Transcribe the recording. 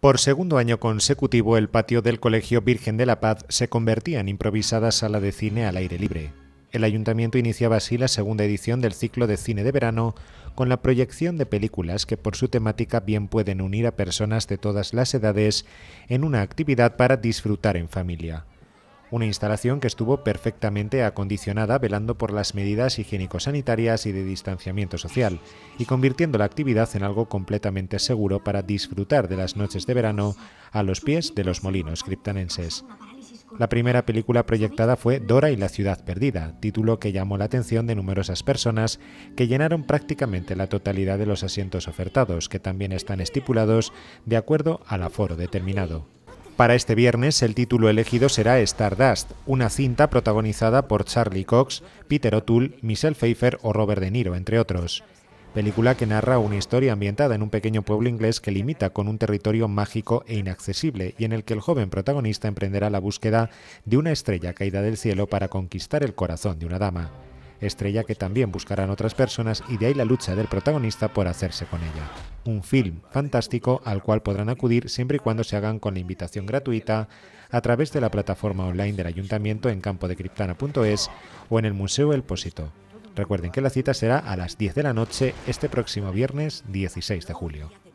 Por segundo año consecutivo, el patio del Colegio Virgen de la Paz se convertía en improvisada sala de cine al aire libre. El ayuntamiento iniciaba así la segunda edición del ciclo de cine de verano con la proyección de películas que por su temática bien pueden unir a personas de todas las edades en una actividad para disfrutar en familia una instalación que estuvo perfectamente acondicionada velando por las medidas higiénico-sanitarias y de distanciamiento social, y convirtiendo la actividad en algo completamente seguro para disfrutar de las noches de verano a los pies de los molinos criptanenses. La primera película proyectada fue Dora y la ciudad perdida, título que llamó la atención de numerosas personas que llenaron prácticamente la totalidad de los asientos ofertados, que también están estipulados de acuerdo al aforo determinado. Para este viernes, el título elegido será Stardust, una cinta protagonizada por Charlie Cox, Peter O'Toole, Michelle Pfeiffer o Robert De Niro, entre otros. Película que narra una historia ambientada en un pequeño pueblo inglés que limita con un territorio mágico e inaccesible y en el que el joven protagonista emprenderá la búsqueda de una estrella caída del cielo para conquistar el corazón de una dama. Estrella que también buscarán otras personas y de ahí la lucha del protagonista por hacerse con ella un film fantástico al cual podrán acudir siempre y cuando se hagan con la invitación gratuita a través de la plataforma online del ayuntamiento en campodecriptana.es o en el Museo El Pósito. Recuerden que la cita será a las 10 de la noche este próximo viernes 16 de julio.